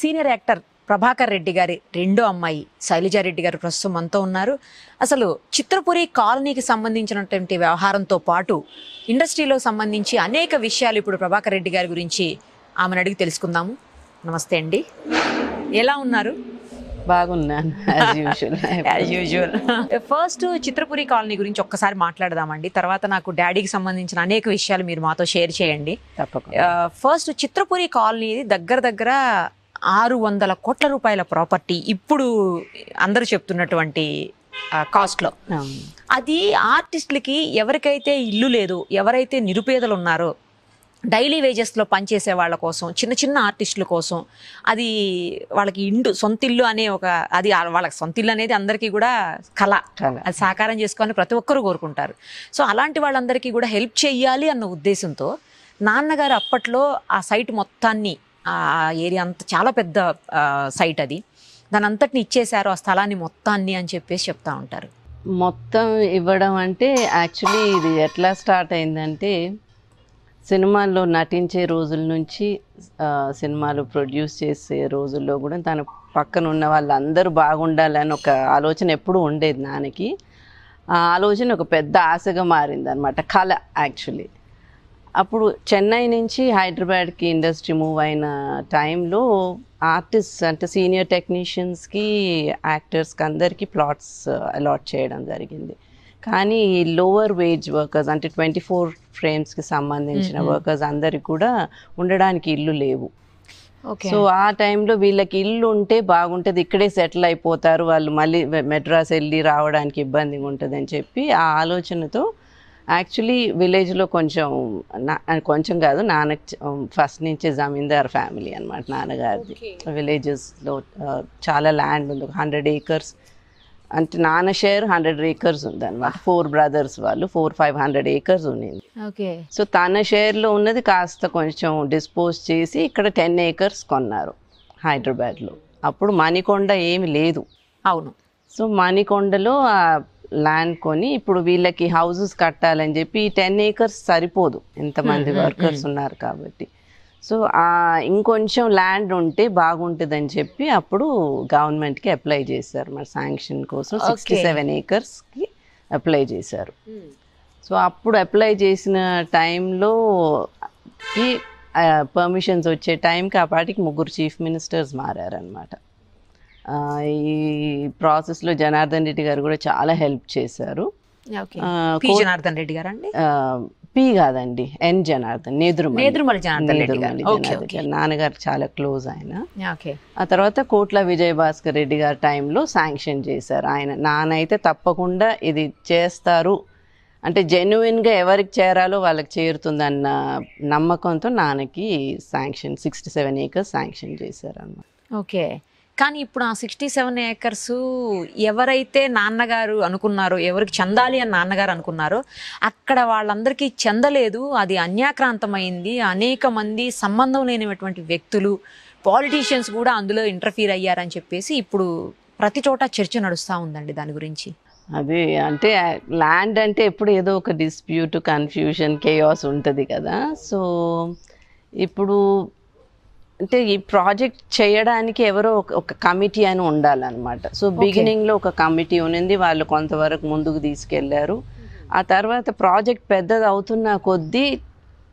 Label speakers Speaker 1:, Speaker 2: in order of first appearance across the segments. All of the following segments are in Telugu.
Speaker 1: సీనియర్ యాక్టర్ ప్రభాకర్ రెడ్డి గారి రెండో అమ్మాయి శైలజారెడ్డి గారు ప్రస్తుతం మనతో ఉన్నారు అసలు చిత్రపురి కాలనీకి సంబంధించినటువంటి వ్యవహారంతో పాటు ఇండస్ట్రీలో సంబంధించి అనేక విషయాలు ఇప్పుడు ప్రభాకర్ రెడ్డి గారి గురించి ఆమెను అడిగి తెలుసుకుందాము నమస్తే అండి ఎలా ఉన్నారు
Speaker 2: బాగున్నాను యూజువల్
Speaker 1: ఫస్ట్ చిత్రపురి కాలనీ గురించి ఒక్కసారి మాట్లాడదామండి తర్వాత నాకు డాడీకి సంబంధించిన అనేక విషయాలు మీరు మాతో షేర్ చేయండి ఫస్ట్ uh, చిత్రపురి కాలనీ దగ్గర దగ్గర ఆరు వందల కోట్ల రూపాయల ప్రాపర్టీ ఇప్పుడు అందరూ చెప్తున్నటువంటి కాస్ట్లో అది ఆర్టిస్టులకి ఎవరికైతే ఇల్లు లేదు ఎవరైతే నిరుపేదలు ఉన్నారో డైలీ వేజెస్లో పనిచేసే వాళ్ళ కోసం చిన్న చిన్న ఆర్టిస్టుల కోసం అది వాళ్ళకి ఇండు సొంత ఇల్లు అనే ఒక అది వాళ్ళకి సొంత ఇల్లు అనేది అందరికీ కూడా కళ అది సాకారం చేసుకోవాలని ప్రతి ఒక్కరూ కోరుకుంటారు సో అలాంటి వాళ్ళందరికీ కూడా హెల్ప్ చేయాలి అన్న ఉద్దేశంతో నాన్నగారు అప్పట్లో ఆ సైట్ మొత్తాన్ని ఆ ఏరియా అంత చాలా పెద్ద సైట్ అది దాని అంతటిని ఇచ్చేశారు ఆ స్థలాన్ని మొత్తాన్ని అని చెప్పేసి
Speaker 2: చెప్తా ఉంటారు మొత్తం ఇవ్వడం అంటే యాక్చువల్లీ ఇది ఎట్లా స్టార్ట్ అయిందంటే సినిమాల్లో నటించే రోజుల నుంచి సినిమాలు ప్రొడ్యూస్ చేసే రోజుల్లో కూడా తన పక్కన ఉన్న వాళ్ళందరూ బాగుండాలని ఒక ఆలోచన ఎప్పుడూ ఉండేది నానికి ఆ ఆలోచన ఒక పెద్ద ఆశగా మారింది అనమాట కళ యాక్చువల్లీ అప్పుడు చెన్నై నుంచి హైదరాబాద్కి ఇండస్ట్రీ మూవ్ అయిన టైంలో ఆర్టిస్ట్ అంటే సీనియర్ టెక్నీషియన్స్కి యాక్టర్స్కి అందరికీ ప్లాట్స్ అలాట్ చేయడం జరిగింది కానీ లోవర్ వేజ్ వర్కర్స్ అంటే ట్వంటీ ఫోర్ ఫ్రేమ్స్కి సంబంధించిన వర్కర్స్ అందరికి కూడా ఉండడానికి ఇల్లు లేవు సో ఆ టైంలో వీళ్ళకి ఇల్లు ఉంటే బాగుంటుంది ఇక్కడే సెటిల్ అయిపోతారు వాళ్ళు మళ్ళీ మెడ్రాస్ వెళ్ళి రావడానికి ఇబ్బందిగా ఉంటుంది అని చెప్పి ఆ ఆలోచనతో యాక్చువల్లీ విలేజ్లో కొంచెం నా కొంచెం కాదు నాన్న ఫస్ట్ నుంచి జమీందార్ ఫ్యామిలీ అనమాట నాన్నగారిది విలేజెస్లో చాలా ల్యాండ్ ఉంది ఒక హండ్రెడ్ ఏకర్స్ అంటే నాన్న షేర్ హండ్రెడ్ ఏకర్స్ ఉంది అనమాట ఫోర్ బ్రదర్స్ వాళ్ళు ఫోర్ ఫైవ్ హండ్రెడ్ ఏకర్స్ ఉండింది ఓకే సో తన షేర్లో ఉన్నది కాస్త కొంచెం డిస్పోజ్ చేసి ఇక్కడ టెన్ ఏకర్స్ కొన్నారు హైదరాబాద్లో అప్పుడు మణికొండ ఏమి లేదు అవును సో మణికొండలో ల్యాండ్ కొని ఇప్పుడు వీళ్ళకి హౌజెస్ కట్టాలని చెప్పి టెన్ ఏకర్స్ సరిపోదు ఎంతమంది వర్కర్స్ hmm, hmm, hmm. ఉన్నారు కాబట్టి సో ఇంకొంచెం ల్యాండ్ ఉంటే బాగుంటుంది అని చెప్పి అప్పుడు గవర్నమెంట్కి అప్లై చేశారు మరి శాంక్షన్ కోసం సిక్స్టీ సెవెన్ ఏకర్స్కి అప్లై చేశారు సో అప్పుడు అప్లై చేసిన టైంలో పర్మిషన్స్ వచ్చే టైంకి ఆ పాటికి ముగ్గురు చీఫ్ మినిస్టర్స్ మారారనమాట ఈ ప్రాసెస్ లో జనార్దన్ రెడ్డి గారు కూడా చాలా హెల్ప్ చేశారు
Speaker 1: జనార్దన్ రెడ్డి గారు అండి
Speaker 2: పి కాదండి ఎన్ జనార్దన్ నేదురుమల్లి నాన్నగారు చాలా క్లోజ్ ఆయన ఆ తర్వాత కోట్ల విజయ భాస్కర్ రెడ్డి గారి టైంలో శాంక్షన్ చేశారు ఆయన నానైతే తప్పకుండా ఇది చేస్తారు అంటే గా ఎవరికి చేరాలో వాళ్ళకి చేరుతుందన్న నమ్మకంతో నాన్నకి sanction sixty seven acres sanction చేశారు అన్నమాట
Speaker 1: ఓకే కానీ ఇప్పుడు ఆ సిక్స్టీ సెవెన్ ఏకర్స్ ఎవరైతే నాన్నగారు అనుకున్నారో ఎవరికి చెందాలి అని నాన్నగారు అనుకున్నారో అక్కడ వాళ్ళందరికీ చెందలేదు అది అన్యాక్రాంతమైంది అనేక మంది సంబంధం లేనిటువంటి వ్యక్తులు పాలిటీషియన్స్ కూడా అందులో ఇంటర్ఫీర్ అయ్యారని చెప్పేసి ఇప్పుడు ప్రతి చోట చర్చ నడుస్తూ ఉందండి దాని
Speaker 2: గురించి అది అంటే ల్యాండ్ అంటే ఎప్పుడు ఏదో ఒక డిస్ప్యూట్ కన్ఫ్యూషన్ కేయాస్ ఉంటుంది కదా సో ఇప్పుడు అంటే ఈ ప్రాజెక్ట్ చేయడానికి ఎవరో ఒక కమిటీ అని ఉండాలన్నమాట సో బిగినింగ్ లో ఒక కమిటీ ఉన్నింది వాళ్ళు కొంతవరకు ముందుకు తీసుకెళ్లారు ఆ తర్వాత ప్రాజెక్ట్ పెద్దది అవుతున్న కొద్దీ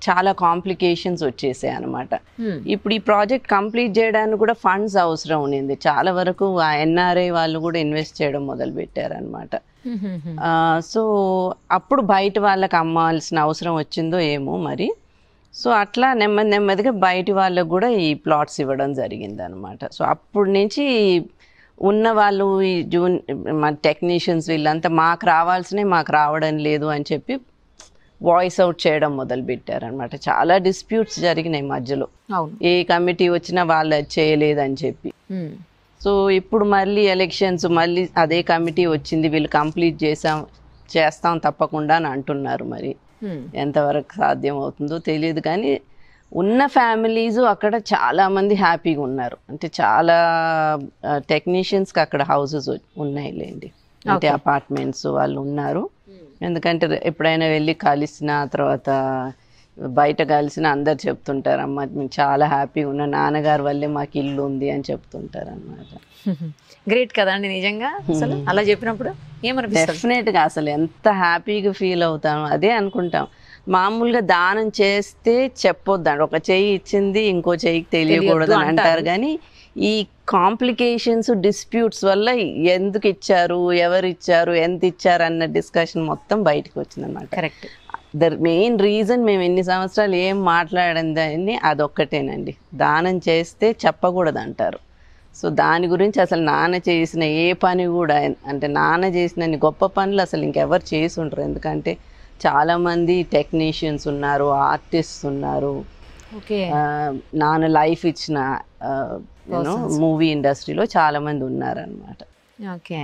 Speaker 2: చాలా కాంప్లికేషన్స్ వచ్చేసాయి అనమాట ఇప్పుడు ఈ ప్రాజెక్ట్ కంప్లీట్ చేయడానికి కూడా ఫండ్స్ అవసరం ఉండింది చాలా వరకు ఎన్ఆర్ఐ వాళ్ళు కూడా ఇన్వెస్ట్ చేయడం మొదలు పెట్టారనమాట సో అప్పుడు బయట వాళ్ళకి అమ్మాల్సిన అవసరం వచ్చిందో ఏమో మరి సో అట్లా నెమ్మది నెమ్మదిగా బయటి వాళ్ళకు కూడా ఈ ప్లాట్స్ ఇవ్వడం జరిగింది అనమాట సో అప్పటి నుంచి ఉన్న వాళ్ళు ఈ జూన్ మా టెక్నీషియన్స్ వీళ్ళంతా మాకు రావాల్సినవి మాకు రావడం లేదు అని చెప్పి వాయిస్ అవుట్ చేయడం మొదలుపెట్టారనమాట చాలా డిస్ప్యూట్స్ జరిగినాయి మధ్యలో ఏ కమిటీ వచ్చినా వాళ్ళు చేయలేదని చెప్పి సో ఇప్పుడు మళ్ళీ ఎలక్షన్స్ మళ్ళీ అదే కమిటీ వచ్చింది వీళ్ళు కంప్లీట్ చేసాం చేస్తాం తప్పకుండా అని అంటున్నారు మరి Hmm. ఎంతవరకు సాధ్యం అవుతుందో తెలియదు కానీ ఉన్న ఫ్యామిలీస్ అక్కడ చాలామంది హ్యాపీగా ఉన్నారు అంటే చాలా టెక్నీషియన్స్కి అక్కడ హౌసెస్ ఉన్నాయి లేండి అంటే అపార్ట్మెంట్స్ వాళ్ళు ఉన్నారు hmm. ఎందుకంటే ఎప్పుడైనా వెళ్ళి కలిసిన తర్వాత బయట కలిసిన అందరు చెప్తుంటారు అమ్మ మేము చాలా హ్యాపీగా ఉన్న నాన్నగారి వల్లే మాకు ఇల్లు ఉంది అని చెప్తుంటారు అనమాట గ్రేట్ కదండి నిజంగా అసలు hmm. అలా చెప్పినప్పుడు డెఫినెట్గా అసలు ఎంత హ్యాపీగా ఫీల్ అవుతాం అదే అనుకుంటాం మామూలుగా దానం చేస్తే చెప్పొద్దండి ఒక చెయ్యి ఇచ్చింది ఇంకో చెయ్యికి తెలియకూడదు అని అంటారు కానీ ఈ కాంప్లికేషన్స్ డిస్ప్యూట్స్ వల్ల ఎందుకు ఇచ్చారు ఎవరు ఇచ్చారు ఎంత ఇచ్చారు అన్న డిస్కషన్ మొత్తం బయటకు వచ్చిందన్నమాట కరెక్ట్ ద మెయిన్ రీజన్ మేము ఎన్ని సంవత్సరాలు ఏం మాట్లాడిందని అదొక్కటేనండి దానం చేస్తే చెప్పకూడదు అంటారు సో దాని గురించి అసలు నాన్న చేసిన ఏ పని కూడా అంటే నాన్న చేసిన గొప్ప పనులు అసలు ఇంకెవరు చేసి ఉంటారు ఎందుకంటే చాలామంది టెక్నీషియన్స్ ఉన్నారు ఆర్టిస్ట్ ఉన్నారు నాన్న లైఫ్ ఇచ్చిన మూవీ ఇండస్ట్రీలో చాలామంది ఉన్నారనమాట
Speaker 1: ఓకే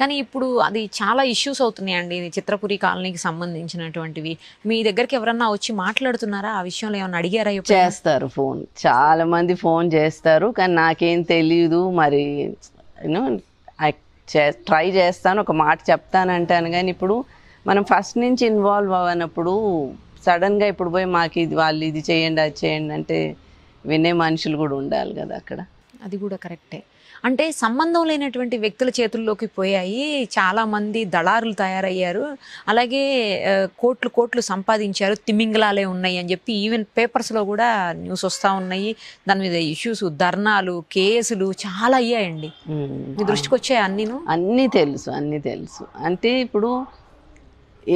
Speaker 1: కానీ ఇప్పుడు అది చాలా ఇష్యూస్ అవుతున్నాయండి చిత్రపురి కాలనీకి సంబంధించినటువంటివి మీ దగ్గరికి ఎవరన్నా వచ్చి మాట్లాడుతున్నారా ఆ విషయంలో ఏమైనా అడిగారా
Speaker 2: చేస్తారు ఫోన్ చాలా మంది ఫోన్ చేస్తారు కానీ నాకేం తెలియదు మరి ట్రై చేస్తాను ఒక మాట చెప్తానంటాను కానీ ఇప్పుడు మనం ఫస్ట్ నుంచి ఇన్వాల్వ్ అవ్వనప్పుడు సడన్గా ఇప్పుడు పోయి మాకు ఇది వాళ్ళు ఇది చేయండి అది చేయండి అంటే వినే మనుషులు కూడా ఉండాలి కదా అక్కడ
Speaker 1: అది కూడా కరెక్టే అంటే సంబంధం లేనటువంటి వ్యక్తుల చేతుల్లోకి పోయాయి చాలామంది దళారులు తయారయ్యారు అలాగే కోట్లు కోట్లు సంపాదించారు తిమింగలాలే ఉన్నాయి అని చెప్పి ఈవెన్ పేపర్స్లో కూడా న్యూస్ వస్తూ ఉన్నాయి దాని మీద ఇష్యూస్
Speaker 2: ధర్నాలు కేసులు చాలా అయ్యాయండి మీ దృష్టికి వచ్చాయి అన్నీ అన్నీ తెలుసు అన్నీ తెలుసు అంటే ఇప్పుడు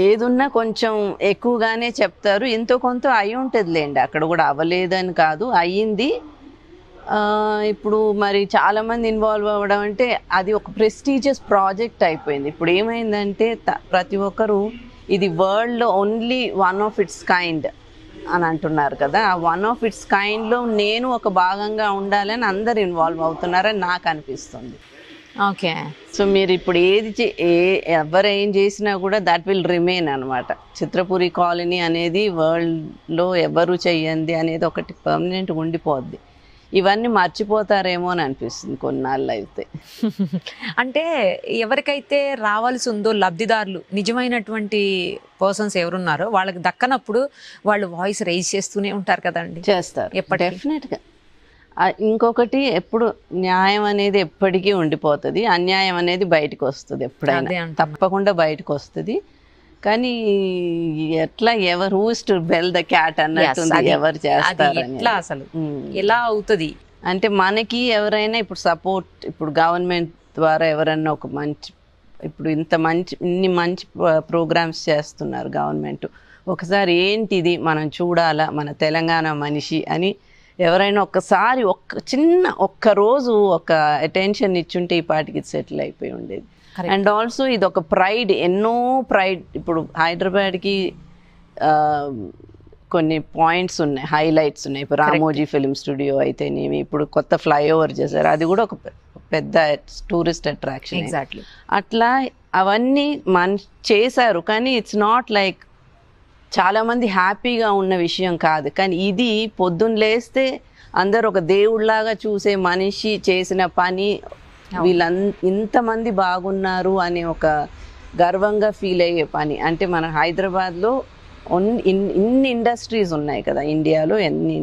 Speaker 2: ఏదున్నా కొంచెం ఎక్కువగానే చెప్తారు ఎంతో కొంత అయి ఉంటుందిలేండి అక్కడ కూడా అవ్వలేదని కాదు అయ్యింది ఇప్పుడు మరి చాలామంది ఇన్వాల్వ్ అవ్వడం అంటే అది ఒక ప్రెస్టీజియస్ ప్రాజెక్ట్ అయిపోయింది ఇప్పుడు ఏమైందంటే ప్రతి ఒక్కరూ ఇది వరల్డ్లో only one of its kind అని అంటున్నారు కదా ఆ వన్ ఆఫ్ ఇట్స్ కైండ్లో నేను ఒక భాగంగా ఉండాలని అందరు ఇన్వాల్వ్ అవుతున్నారని నాకు అనిపిస్తుంది ఓకే సో మీరు ఇప్పుడు ఏది ఏ ఎవరు ఏం చేసినా కూడా దట్ విల్ రిమైన్ అనమాట చిత్రపురి కాలనీ అనేది వరల్డ్లో ఎవరు చెయ్యండి అనేది ఒకటి పర్మనెంట్ ఉండిపోద్ది ఇవన్నీ మర్చిపోతారేమో అని అనిపిస్తుంది కొన్నాళ్ళు అయితే
Speaker 1: అంటే ఎవరికైతే రావాల్సి ఉందో లబ్ధిదారులు నిజమైనటువంటి పర్సన్స్ ఎవరున్నారో వాళ్ళకి దక్కనప్పుడు వాళ్ళు వాయిస్ రేజ్ చేస్తూనే ఉంటారు కదండి చేస్తారు ఎప్పుడు
Speaker 2: డెఫినెట్గా ఇంకొకటి ఎప్పుడు న్యాయం అనేది ఎప్పటికీ ఉండిపోతుంది అన్యాయం అనేది బయటకు వస్తుంది ఎప్పుడైనా తప్పకుండా బయటకు వస్తుంది కానీ ఎట్లా ఎవరు who's to bell the cat అన్నట్టుంది ఎవరు చేస్తారు ఎట్లా అసలు ఎలా అవుతుంది అంటే మనకి ఎవరైనా ఇప్పుడు సపోర్ట్ ఇప్పుడు గవర్నమెంట్ ద్వారా ఎవరైనా ఒక మంచి ఇప్పుడు ఇంత మంచి ఇన్ని మంచి ప్రోగ్రామ్స్ చేస్తున్నారు గవర్నమెంట్ ఒకసారి ఏంటిది మనం చూడాలా మన తెలంగాణ మనిషి అని ఎవరైనా ఒక్కసారి ఒక్క చిన్న ఒక్క రోజు ఒక అటెన్షన్ ఇచ్చుంటే ఈ పాటికి సెటిల్ అయిపోయి ఉండేది అండ్ ఆల్సో ఇది ఒక ప్రైడ్ ఎన్నో ప్రైడ్ ఇప్పుడు హైదరాబాద్కి కొన్ని పాయింట్స్ ఉన్నాయి హైలైట్స్ ఉన్నాయి ఇప్పుడు రామోజీ ఫిలిం స్టూడియో అయితేనేమి ఇప్పుడు కొత్త ఫ్లైఓవర్ చేశారు అది కూడా ఒక పెద్ద టూరిస్ట్ అట్రాక్షన్ ఎగ్జాక్ట్లీ అట్లా అవన్నీ మన చేశారు కానీ ఇట్స్ నాట్ లైక్ చాలామంది హ్యాపీగా ఉన్న విషయం కాదు కానీ ఇది పొద్దున్న లేస్తే అందరు ఒక దేవుడిలాగా చూసే మనిషి చేసిన పని వీళ్ళ ఇంతమంది బాగున్నారు అనే ఒక గర్వంగా ఫీల్ అయ్యే పని అంటే మన హైదరాబాద్లో ఇన్ని ఇండస్ట్రీస్ ఉన్నాయి కదా ఇండియాలో ఎన్ని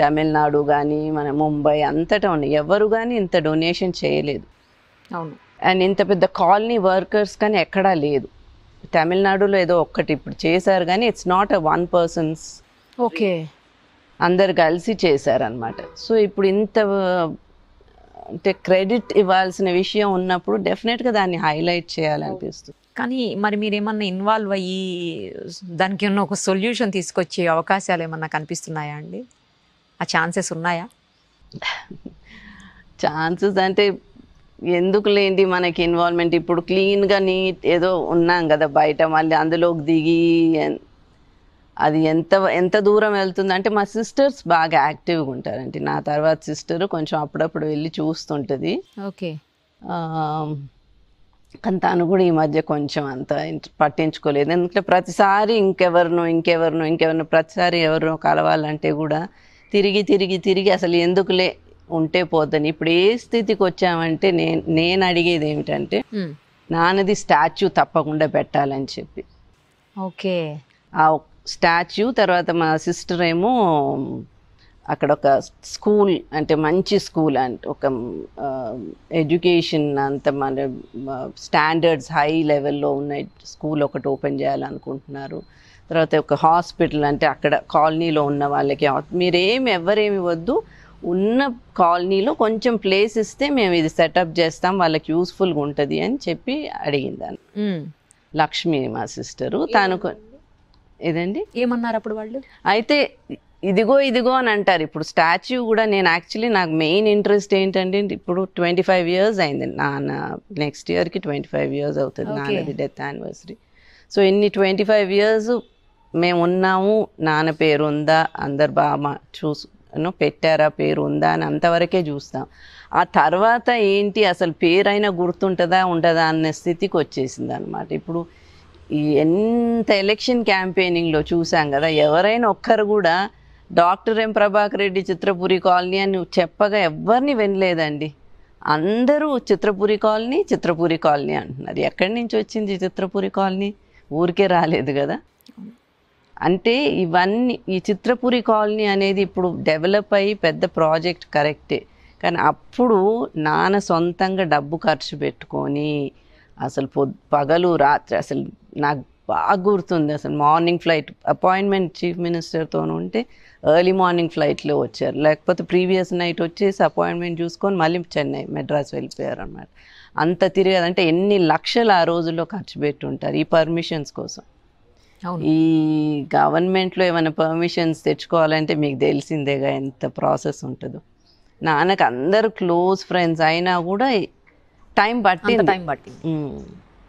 Speaker 2: తమిళనాడు కానీ మన ముంబై అంతటా ఉన్నాయి ఎవరు కానీ ఇంత డొనేషన్ చేయలేదు అవును అండ్ ఇంత పెద్ద కాలనీ వర్కర్స్ కానీ ఎక్కడా లేదు తమిళనాడులో ఏదో ఒక్కటి ఇప్పుడు చేశారు కానీ it's not a one persons okay అందరు కలిసి చేశారనమాట సో ఇప్పుడు ఇంత అంటే క్రెడిట్ ఇవ్వాల్సిన విషయం ఉన్నప్పుడు డెఫినెట్గా దాన్ని హైలైట్ చేయాలనిపిస్తుంది
Speaker 1: కానీ మరి మీరేమన్నా ఇన్వాల్వ్ అయ్యి
Speaker 2: దానికి ఉన్న ఒక సొల్యూషన్
Speaker 1: తీసుకొచ్చే అవకాశాలు ఏమన్నా కనిపిస్తున్నాయా అండి ఆ ఛాన్సెస్ ఉన్నాయా
Speaker 2: ఛాన్సెస్ అంటే ఎందుకు లేండి మనకి ఇన్వాల్వ్మెంట్ ఇప్పుడు క్లీన్గా నీట్ ఏదో ఉన్నాం కదా బయట మళ్ళీ అందులోకి దిగి అది ఎంత ఎంత దూరం వెళ్తుంది అంటే మా సిస్టర్స్ బాగా యాక్టివ్గా ఉంటారండి నా తర్వాత సిస్టర్ కొంచెం అప్పుడప్పుడు వెళ్ళి చూస్తుంటుంది ఓకే కానీ తను కూడా ఈ మధ్య కొంచెం అంత పట్టించుకోలేదు ఎందుకంటే ప్రతిసారి ఇంకెవరినో ఇంకెవరినో ఇంకెవరినో ప్రతిసారి ఎవరినో కలవాలంటే కూడా తిరిగి తిరిగి తిరిగి అసలు ఎందుకులే ఉంటే పోతుంది ఇప్పుడు ఏ స్థితికి వచ్చామంటే నేను నేను అడిగేది ఏమిటంటే నానది స్టాచ్యూ తప్పకుండా పెట్టాలని చెప్పి ఓకే ఆ స్టాచ్యూ తర్వాత మా సిస్టర్ ఏమో అక్కడ ఒక స్కూల్ అంటే మంచి స్కూల్ అంటే ఒక ఎడ్యుకేషన్ అంత మన స్టాండర్డ్స్ హై లెవెల్లో ఉన్న స్కూల్ ఒకటి ఓపెన్ చేయాలనుకుంటున్నారు తర్వాత ఒక హాస్పిటల్ అంటే అక్కడ కాలనీలో ఉన్న వాళ్ళకి మీరేమి ఎవరేమి వద్దు ఉన్న కాలనీలో కొంచెం ప్లేస్ ఇస్తే మేము ఇది సెటప్ చేస్తాం వాళ్ళకి యూస్ఫుల్గా ఉంటుంది అని చెప్పి అడిగిందాను లక్ష్మి మా సిస్టరు తను ఏదండి ఏమన్నారు అప్పుడు వాళ్ళు అయితే ఇదిగో ఇదిగో అని అంటారు ఇప్పుడు స్టాచ్యూ కూడా నేను యాక్చువల్లీ నాకు మెయిన్ ఇంట్రెస్ట్ ఏంటంటే ఇప్పుడు ట్వంటీ ఫైవ్ ఇయర్స్ అయింది నాన్న నెక్స్ట్ ఇయర్కి ట్వంటీ ఫైవ్ ఇయర్స్ అవుతుంది నాన్నది డెత్ యానివర్సరీ సో ఇన్ని ట్వంటీ ఫైవ్ ఇయర్స్ మేము ఉన్నాము నాన్న పేరు ఉందా అందరు బాగా చూసు పెట్టారా పేరు ఉందా అని అంతవరకే చూస్తాం ఆ తర్వాత ఏంటి అసలు పేరైనా గుర్తుంటుందా ఉంటుందా అనే స్థితికి వచ్చేసింది అనమాట ఇప్పుడు ఈ ఎంత ఎలక్షన్ క్యాంపెయినింగ్లో చూసాం కదా ఎవరైనా ఒక్కరు కూడా doctor M Prabhakar Reddy Chitrapuri colony అని చెప్పగా ఎవరిని వినలేదండి అందరూ చిత్రపురి కాలనీ చిత్రపురి కాలనీ అంటున్నారు ఎక్కడి నుంచి వచ్చింది చిత్రపురి కాలనీ ఊరికే రాలేదు కదా అంటే ఇవన్నీ ఈ చిత్రపురి కాలనీ అనేది ఇప్పుడు డెవలప్ అయ్యి పెద్ద ప్రాజెక్ట్ కరెక్టే కానీ అప్పుడు నాన్న సొంతంగా డబ్బు ఖర్చు పెట్టుకొని అసలు పొద్ పగలు రాత్రి అసలు నాకు బాగా గుర్తుంది అసలు మార్నింగ్ ఫ్లైట్ అపాయింట్మెంట్ చీఫ్ మినిస్టర్తో ఉంటే ఎర్లీ మార్నింగ్ ఫ్లైట్లో వచ్చారు లేకపోతే ప్రీవియస్ నైట్ వచ్చేసి అపాయింట్మెంట్ చూసుకొని మళ్ళీ చెన్నై మెడ్రాస్ వెళ్ళిపోయారు అనమాట అంత అంటే ఎన్ని లక్షలు ఆ రోజుల్లో ఖర్చు పెట్టుంటారు ఈ పర్మిషన్స్ కోసం ఈ గవర్నమెంట్లో ఏమైనా పర్మిషన్స్ తెచ్చుకోవాలంటే మీకు తెలిసిందేగా ఎంత ప్రాసెస్ ఉంటుందో నాన్నకు అందరు క్లోజ్ ఫ్రెండ్స్ అయినా కూడా టైం పట్టింది టైం పట్టింది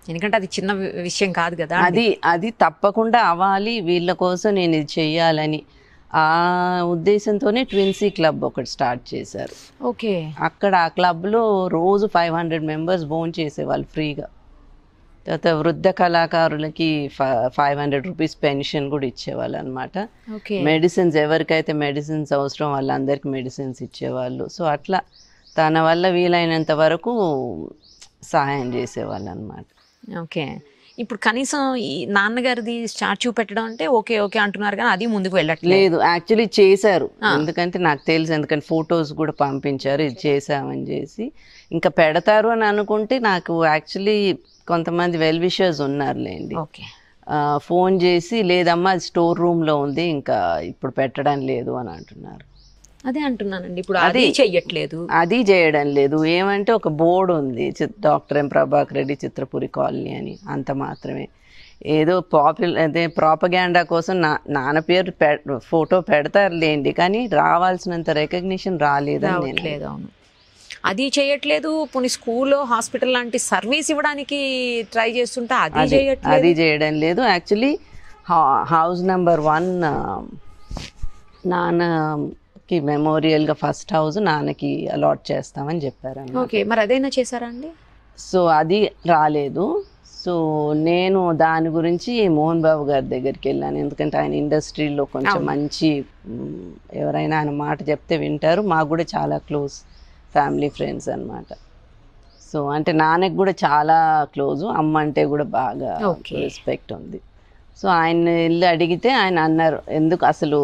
Speaker 1: ఎందుకంటే అది చిన్న విషయం కాదు కదా అది
Speaker 2: అది తప్పకుండా అవ్వాలి వీళ్ళ కోసం నేను ఇది చేయాలని ఆ ఉద్దేశంతోనే ట్విన్సీ క్లబ్ ఒకటి స్టార్ట్ చేశారు ఓకే అక్కడ ఆ క్లబ్లో రోజు ఫైవ్ హండ్రెడ్ మెంబర్స్ భోజనం చేసేవాళ్ళు ఫ్రీగా తర్వాత వృద్ధ కళాకారులకి ఫైవ్ హండ్రెడ్ రూపీస్ పెన్షన్ కూడా ఇచ్చేవాళ్ళు అనమాట మెడిసిన్స్ ఎవరికైతే మెడిసిన్స్ అవసరం వాళ్ళందరికీ మెడిసిన్స్ ఇచ్చేవాళ్ళు సో అట్లా తన వల్ల వీలైనంత వరకు సహాయం చేసేవాళ్ళు అనమాట ఓకే
Speaker 1: ఇప్పుడు కనీసం ఈ నాన్నగారిది స్టాచ్యూ పెట్టడం అంటే ఓకే ఓకే అంటున్నారు
Speaker 2: కానీ అది ముందుకు వెళ్ళట్లేదు యాక్చువల్లీ చేశారు ఎందుకంటే నాకు తెలుసు ఎందుకంటే ఫొటోస్ కూడా పంపించారు ఇది చేసామని చేసి ఇంకా పెడతారు అని అనుకుంటే నాకు యాక్చువల్లీ కొంతమంది వెల్ విషర్స్ ఉన్నారులేండి ఓకే ఫోన్ చేసి లేదమ్మా అది స్టోర్ రూమ్లో ఉంది ఇంకా ఇప్పుడు పెట్టడం లేదు అని అంటున్నారు
Speaker 1: అదే అంటున్నానండి ఇప్పుడు అది చెయ్యట్లేదు
Speaker 2: అది చేయడం లేదు ఏమంటే ఒక బోర్డు ఉంది doctor M Prabhakar Reddy Chitrapuri colony అని అంత మాత్రమే ఏదో పాపులర్ అదే ప్రాపగాండా కోసం నా నాన్న పేరు పె ఫోటో పెడతారులేండి కానీ రావాల్సినంత రికగ్నిషన్ రాలేదని లేదు అవును
Speaker 1: అది చేయట్లేదు పోనీ స్కూల్లో హాస్పిటల్ లాంటి సర్వీస్ ఇవ్వడానికి ట్రై చేస్తుంటే అది చేయట్లేదు అది
Speaker 2: చేయడం లేదు యాక్చువల్లీ హౌస్ నెంబర్ వన్ నాన్న కి మెమోరియల్ గా ఫస్ట్ హౌస్ నాన్నకి అలాట్ చేస్తామని చెప్పారు
Speaker 1: ఓకే మరి అదైనా చేశారా అండి
Speaker 2: సో అది రాలేదు సో నేను దాని గురించి మోహన్ బాబు గారి దగ్గరికి వెళ్ళాను ఎందుకంటే ఆయన ఇండస్ట్రీలో కొంచెం మంచి ఎవరైనా ఆయన మాట చెప్తే వింటారు మాకు కూడా చాలా క్లోజ్ ఫ్యామిలీ ఫ్రెండ్స్ అనమాట సో అంటే నాన్నకి కూడా చాలా క్లోజు అమ్మ అంటే కూడా బాగా రెస్పెక్ట్ ఉంది సో ఆయన వెళ్ళి అడిగితే ఆయన అన్నారు ఎందుకు అసలు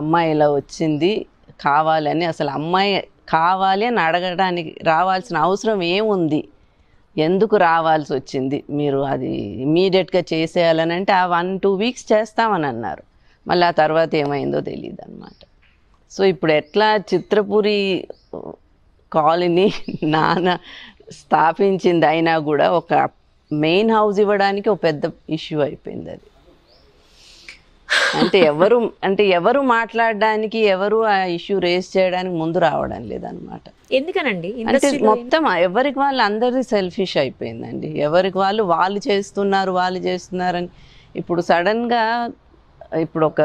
Speaker 2: అమ్మాయి ఇలా వచ్చింది కావాలని అసలు అమ్మాయి కావాలి అని అడగడానికి రావాల్సిన అవసరం ఏముంది ఎందుకు రావాల్సి వచ్చింది మీరు అది ఇమీడియట్గా చేసేయాలని అంటే ఆ వన్ టూ వీక్స్ చేస్తామని అన్నారు మళ్ళీ ఆ తర్వాత ఏమైందో తెలియదు అనమాట సో ఇప్పుడు ఎట్లా చిత్రపురి కాలనీ నాన్న స్థాపించింది అయినా కూడా ఒక మెయిన్ హౌస్ ఇవ్వడానికి ఒక పెద్ద ఇష్యూ అయిపోయింది అది అంటే ఎవరు అంటే ఎవరు మాట్లాడడానికి ఎవరు ఆ ఇష్యూ రేస్ చేయడానికి ముందు రావడం లేదనమాట
Speaker 1: ఎందుకనండి అంటే
Speaker 2: మొత్తం ఎవరికి వాళ్ళు అందరి సెల్ఫిష్ అయిపోయిందండి ఎవరికి వాళ్ళు వాళ్ళు చేస్తున్నారు వాళ్ళు చేస్తున్నారని ఇప్పుడు సడన్ గా ఇప్పుడు ఒక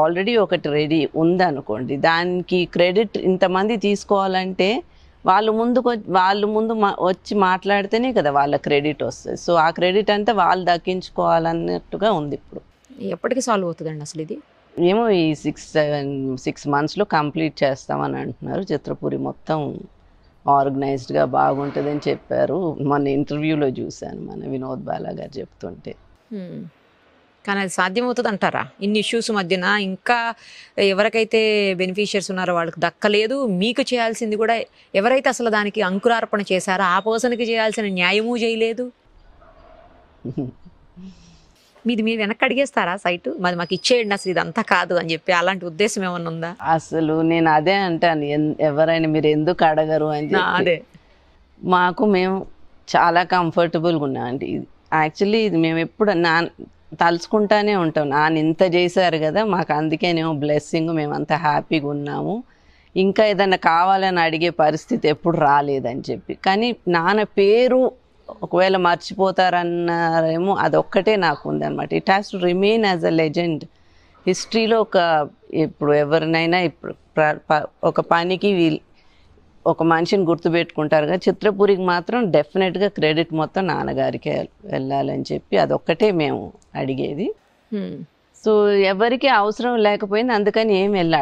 Speaker 2: ఆల్రెడీ ఒకటి రెడీ ఉందనుకోండి దానికి క్రెడిట్ ఇంతమంది తీసుకోవాలంటే వాళ్ళు ముందుకు వాళ్ళు ముందు వచ్చి మాట్లాడితేనే కదా వాళ్ళ క్రెడిట్ వస్తుంది సో ఆ క్రెడిట్ అంతా వాళ్ళు దక్కించుకోవాలన్నట్టుగా ఉంది ఇప్పుడు ఎప్పటికి సాల్వ్ అవుతుందండి అసలు ఇది మేము ఈ సిక్స్ సెవెన్ సిక్స్ మంత్స్లో కంప్లీట్ చేస్తామని అంటున్నారు చిత్రపూరి మొత్తం ఆర్గనైజ్డ్గా బాగుంటుందని చెప్పారు మన ఇంటర్వ్యూలో చూశాను మన వినోద్ బాలా గారు చెప్తుంటే
Speaker 1: కానీ అది సాధ్యమవుతుంది అంటారా ఇన్ని ఇష్యూస్ మధ్యన ఇంకా ఎవరికైతే బెనిఫిషియర్స్ ఉన్నారో వాళ్ళకి దక్కలేదు మీకు చేయాల్సింది కూడా ఎవరైతే అసలు దానికి అంకురార్పణ చేశారో ఆ పర్సన్కి చేయాల్సిన న్యాయము చేయలేదు మీది మీరు వెనక్కి అడిగేస్తారా సైట్ మరి మాకు ఇచ్చేయండి
Speaker 2: అసలు ఇదంతా కాదు అని చెప్పి అలాంటి ఉద్దేశం ఏమన్నా ఉందా అసలు నేను అదే అంటాను ఎవరైనా మీరు ఎందుకు అడగరు అని అదే మాకు మేము చాలా కంఫర్టబుల్గా ఉన్నాం అండి యాక్చువల్లీ ఇది మేము ఎప్పుడు నా తలుచుకుంటానే ఉంటాం నాన్న ఇంత చేశారు కదా మాకు మేము బ్లెస్సింగ్ మేము అంత హ్యాపీగా ఉన్నాము ఇంకా ఏదైనా కావాలని అడిగే పరిస్థితి ఎప్పుడు రాలేదని చెప్పి కానీ నాన్న పేరు ఒకవేళ మర్చిపోతారన్నారేమో అదొక్కటే నాకు ఉందన్నమాట it has to remain as a legend హిస్టరీలో ఒక ఇప్పుడు ఎవరినైనా ఇప్పుడు ఒక పనికి ఒక మనిషిని గుర్తుపెట్టుకుంటారు కదా చిత్రపూరికి మాత్రం డెఫినెట్గా క్రెడిట్ మొత్తం నాన్నగారికి వెళ్ళాలని చెప్పి అదొక్కటే మేము అడిగేది సో ఎవరికి అవసరం లేకపోయింది అందుకని ఏం వెళ్ళి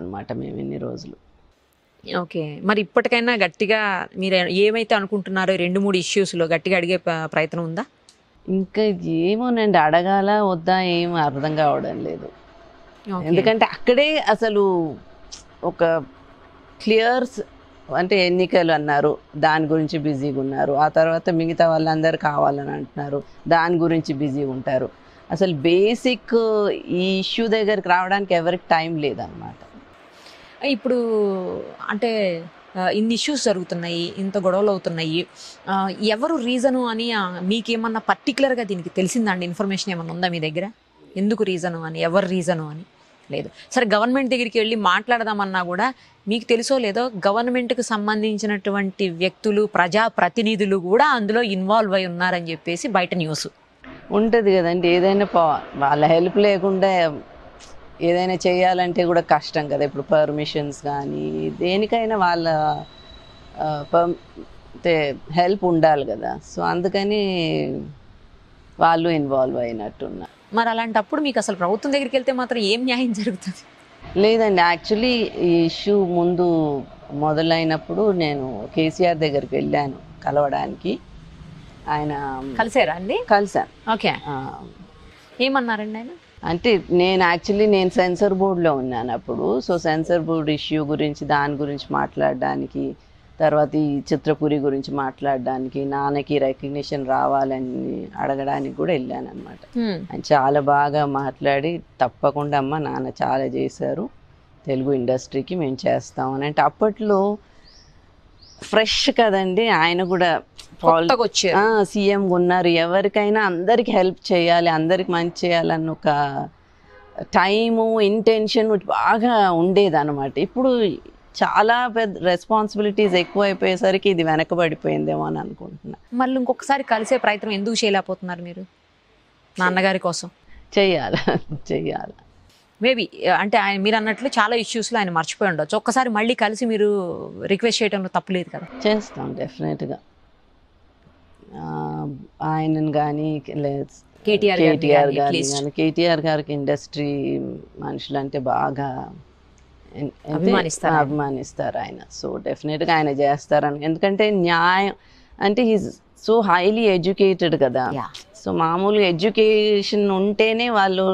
Speaker 2: అనమాట మేము ఇన్ని రోజులు
Speaker 1: ఓకే మరి ఇప్పటికైనా గట్టిగా మీరు ఏమైతే అనుకుంటున్నారో రెండు మూడు ఇష్యూస్లో గట్టిగా అడిగే
Speaker 2: ప్రయత్నం ఉందా ఇంకా ఏమోనండి అడగాల వద్దా ఏం అర్థం కావడం లేదు ఎందుకంటే అక్కడే అసలు ఒక క్లియర్స్ అంటే ఎన్నికలు అన్నారు దాని గురించి బిజీగా ఉన్నారు ఆ తర్వాత మిగతా వాళ్ళందరూ కావాలని అంటున్నారు దాని గురించి బిజీగా ఉంటారు అసలు బేసిక్ ఈ ఇష్యూ దగ్గరికి రావడానికి ఎవరికి టైం లేదనమాట
Speaker 1: ఇప్పుడు అంటే ఇన్ని ఇష్యూస్ జరుగుతున్నాయి ఇంత గొడవలు అవుతున్నాయి ఎవరు రీజను అని మీకేమన్నా పర్టికులర్గా దీనికి తెలిసిందండి ఇన్ఫర్మేషన్ ఏమన్నా ఉందా మీ దగ్గర ఎందుకు రీజను అని ఎవరు రీజను అని లేదు సరే గవర్నమెంట్ దగ్గరికి వెళ్ళి మాట్లాడదామన్నా కూడా మీకు తెలుసో లేదో గవర్నమెంట్కి సంబంధించినటువంటి వ్యక్తులు ప్రజాప్రతినిధులు కూడా అందులో ఇన్వాల్వ్ అయి ఉన్నారని చెప్పేసి బయట న్యూస్
Speaker 2: ఉంటుంది కదండి ఏదైనా వాళ్ళ హెల్ప్ లేకుండా ఏదైనా చేయాలంటే కూడా కష్టం కదా ఇప్పుడు పర్మిషన్స్ కానీ దేనికైనా వాళ్ళ అంటే హెల్ప్ ఉండాలి కదా సో అందుకని వాళ్ళు ఇన్వాల్వ్ అయినట్టున్నారు
Speaker 1: మరి అలాంటప్పుడు మీకు అసలు ప్రభుత్వం దగ్గరికి వెళ్తే మాత్రం ఏం న్యాయం జరుగుతుంది
Speaker 2: లేదండి యాక్చువల్లీ ఈ ఇష్యూ ముందు మొదలైనప్పుడు నేను కేసీఆర్ దగ్గరికి వెళ్ళాను కలవడానికి ఆయన కలిసారా అండి కలిసాను ఓకే
Speaker 1: ఏమన్నారండి ఆయన
Speaker 2: అంటే నేను యాక్చువల్లీ నేను సెన్సర్ బోర్డులో ఉన్నాను అప్పుడు సో సెన్సర్ బోర్డు ఇష్యూ గురించి దాని గురించి మాట్లాడడానికి తర్వాత ఈ చిత్రపురి గురించి మాట్లాడడానికి నాన్నకి రికగ్నిషన్ రావాలని అడగడానికి కూడా వెళ్ళాను అనమాట hmm. చాలా బాగా మాట్లాడి తప్పకుండా అమ్మ నాన్న చాలా చేశారు తెలుగు ఇండస్ట్రీకి మేము చేస్తామని అంటే అప్పట్లో ఫ్రెష్ కదండి ఆయన కూడా సీఎం ఉన్నారు ఎవరికైనా అందరికి హెల్ప్ చేయాలి అందరికి మంచి చేయాలన్న ఒక టైము ఇంటెన్షన్ బాగా ఉండేదన్నమాట ఇప్పుడు చాలా పెద్ద రెస్పాన్సిబిలిటీస్ ఎక్కువ అయిపోయేసరికి ఇది వెనకబడిపోయిందేమో అని అనుకుంటున్నా
Speaker 1: మళ్ళీ ఇంకొకసారి కలిసే ప్రయత్నం ఎందుకు చేయలేకపోతున్నారు మీరు
Speaker 2: నాన్నగారి కోసం చెయ్యాలి చెయ్యాలి
Speaker 1: మేబీ అంటే ఆయన మీరు అన్నట్లు చాలా ఇష్యూస్లో ఆయన మర్చిపోయి ఉండొచ్చు ఒక్కసారి మళ్ళీ కలిసి మీరు రిక్వెస్ట్ చేయడంలో తప్పులేదు కదా చేస్తాం
Speaker 2: డెఫినెట్గా ఆయనను కానీ
Speaker 1: కేటీఆర్ కేటీఆర్
Speaker 2: కేటీఆర్ గారికి ఇండస్ట్రీ మనుషులు అంటే బాగా అభిమానిస్తారు అభిమానిస్తారు ఆయన సో డెఫినెట్గా ఆయన చేస్తారని ఎందుకంటే న్యాయం అంటే హీజ్ సో హైలీ ఎడ్యుకేటెడ్ కదా సో మామూలుగా ఎడ్యుకేషన్ ఉంటేనే వాళ్ళు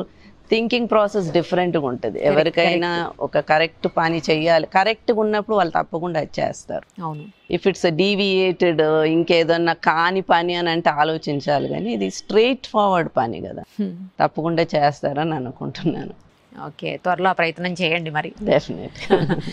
Speaker 2: థింకింగ్ ప్రాసెస్ డిఫరెంట్గా ఉంటుంది ఎవరికైనా ఒక కరెక్ట్ పని చేయాలి కరెక్ట్గా ఉన్నప్పుడు వాళ్ళు తప్పకుండా అది చేస్తారు అవును ఇఫ్ ఇట్స్ డీవియేటెడ్ ఇంకేదన్నా కాని పని అని అంటే ఆలోచించాలి కానీ ఇది స్ట్రైట్ ఫార్వర్డ్ పని కదా hmm. తప్పకుండా చేస్తారని అనుకుంటున్నాను
Speaker 1: ఓకే త్వరలో ప్రయత్నం చేయండి మరి
Speaker 2: డెఫినెట్